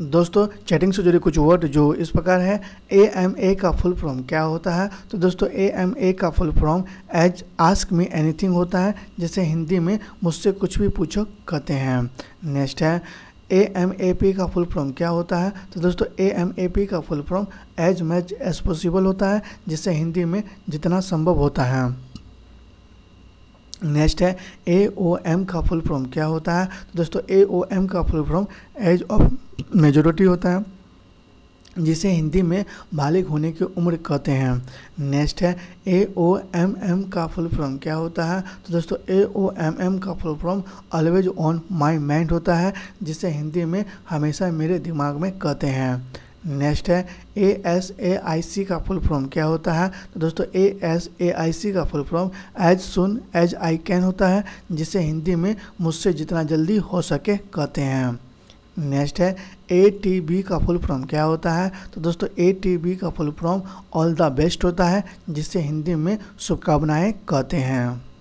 दोस्तों चैटिंग से जुड़े कुछ वर्ड जो इस प्रकार है ए एम ए का फुल फॉर्म क्या होता है तो दोस्तों ए एम ए का full form as ask me anything होता है जैसे हिंदी में मुझसे कुछ भी पूछो कहते हैं नेक्स्ट है ए एम ए पी का फुल फॉर्म क्या होता है तो दोस्तों ए एम ए पी का full form as much as possible होता है जिससे हिंदी में जितना संभव होता है नेक्स्ट है ए ओ एम का फुल फॉर्म क्या होता है तो दोस्तों ए ओ एम का full form age of majority होता है जिसे हिंदी में बालिग होने की उम्र कहते हैं नेक्स्ट है ए ओ एम एम का फुल फॉर्म क्या होता है तो दोस्तों ए ओ एम एम का full form always on my mind होता है जिसे हिंदी में हमेशा मेरे दिमाग में कहते हैं नेक्स्ट है A S A I C का फुल फॉर्म क्या होता है तो दोस्तों A S A I C का full form as soon as I can होता है जिसे हिंदी में मुझसे जितना जल्दी हो सके कहते हैं नेक्स्ट है ए टी बी का फुल फॉर्म क्या होता है तो दोस्तों ए टी बी का full form all the best होता है जिसे हिंदी में शुभकामनाएँ कहते हैं